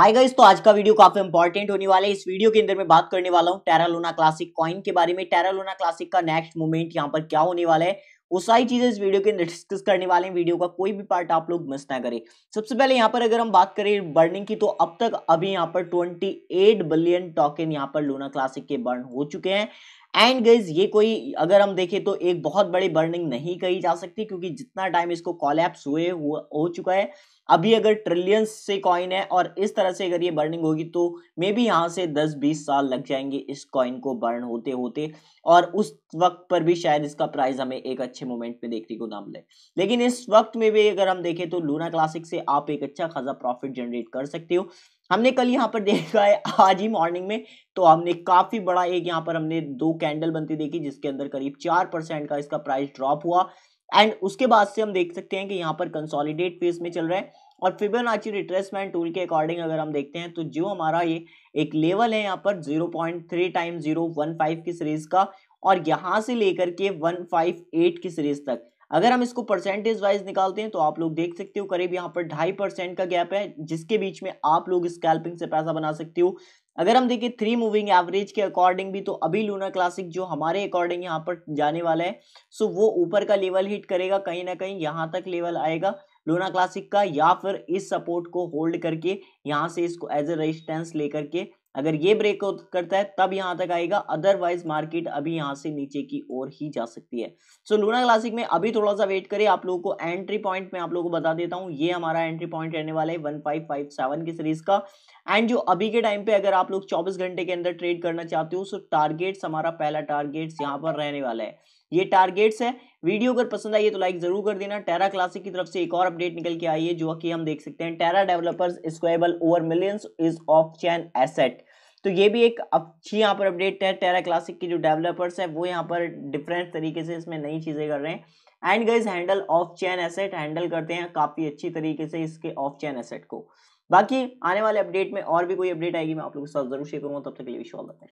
hi guys तो आज का वीडियो काफी इंपॉर्टेंट होने वाला है इस वीडियो के अंदर मैं बात करने वाला हूँ टेरालोना क्लासिक कॉइन के बारे में टेरालोना क्लासिक का नेक्स्ट मूवमेंट यहाँ पर क्या होने वाला है वो सारी चीजें इस वीडियो के अंदर डिस्कस करने वाले हैं वीडियो का कोई भी पार्ट आप लोग मिस ना करें सबसे पहले यहाँ पर अगर हम बात करें बर्निंग की तो अब तक अभी यहाँ पर 28 बिलियन टोकन यहाँ पर लूना क्लासिक के बर्न हो चुके हैं एंड गईज ये कोई अगर हम देखें तो एक बहुत बड़ी बर्निंग नहीं कही जा सकती क्योंकि जितना टाइम इसको कॉलैप्स हुए हो चुका है अभी अगर ट्रिलियंस से कॉइन है और इस तरह से अगर ये बर्निंग होगी तो मे बी यहाँ से 10-20 साल लग जाएंगे इस कॉइन को बर्न होते होते और उस वक्त पर भी शायद इसका प्राइस हमें एक अच्छे मोमेंट में देखने को ना मिले लेकिन इस वक्त में भी अगर हम देखें तो लूना क्लासिक से आप एक अच्छा खासा प्रॉफिट जनरेट कर सकते हो हमने कल यहाँ पर देखा है आज ही मॉर्निंग में तो हमने काफ़ी बड़ा एक यहाँ पर हमने दो कैंडल बनती देखी जिसके अंदर करीब चार परसेंट का इसका प्राइस ड्रॉप हुआ एंड उसके बाद से हम देख सकते हैं कि यहाँ पर कंसोलिडेट फेज में चल रहा है और फिबोनाची रिट्रेसमेंट टूल के अकॉर्डिंग अगर हम देखते हैं तो जो हमारा ये एक लेवल है यहाँ पर थ्री टाइम जीरो की सीरीज का और यहाँ से लेकर के एट की सीरीज तक अगर हम इसको परसेंटेज वाइज निकालते हैं तो आप लोग देख सकते हो करीब यहाँ पर ढाई परसेंट का गैप है जिसके बीच में आप लोग स्कैल्पिंग से पैसा बना सकते हो अगर हम देखें थ्री मूविंग एवरेज के अकॉर्डिंग भी तो अभी लूना क्लासिक जो हमारे अकॉर्डिंग यहाँ पर जाने वाला है सो वो ऊपर का लेवल हिट करेगा कहीं ना कहीं यहाँ तक लेवल आएगा लूना क्लासिक का या फिर इस सपोर्ट को होल्ड करके यहाँ से इसको एज ए रेजिस्टेंस लेकर के अगर ये ब्रेक करता है तब यहां तक आएगा अदरवाइज मार्केट अभी यहां से नीचे की ओर ही जा सकती है सो so, लूना क्लासिक में अभी थोड़ा सा वेट करें आप लोगों को एंट्री पॉइंट मैं आप लोगों को बता देता हूं ये हमारा एंट्री पॉइंट रहने वाला है वन फाइव फाइव सेवन की सीरीज का एंड जो अभी के टाइम पे अगर आप लोग चौबीस घंटे के अंदर ट्रेड करना चाहते हो सो टारगेट्स हमारा पहला टारगेट्स यहाँ पर रहने वाला है ये टारगेट्स है वीडियो अगर पसंद आई है तो लाइक जरूर कर देना टेरा क्लासिक की तरफ से एक और अपडेट निकल के आई है जो कि हम देख सकते हैं Terra developers squabble over millions is off chain asset तो ये भी एक अच्छी यहाँ पर अपडेट है टेरा क्लासिक की जो डेवलपर्स है वो यहाँ पर डिफरेंट तरीके से इसमें नई चीज़ें कर रहे हैं and guys handle off chain asset handle करते हैं काफ़ी अच्छी तरीके से इसके ऑफ चैन एसेट को बाकी आने वाले अपडेट में और भी कोई अपडेट आएगी मैं आप लोगों के साथ जरूर शेयर करूँगा तब तक के लिए विश्वास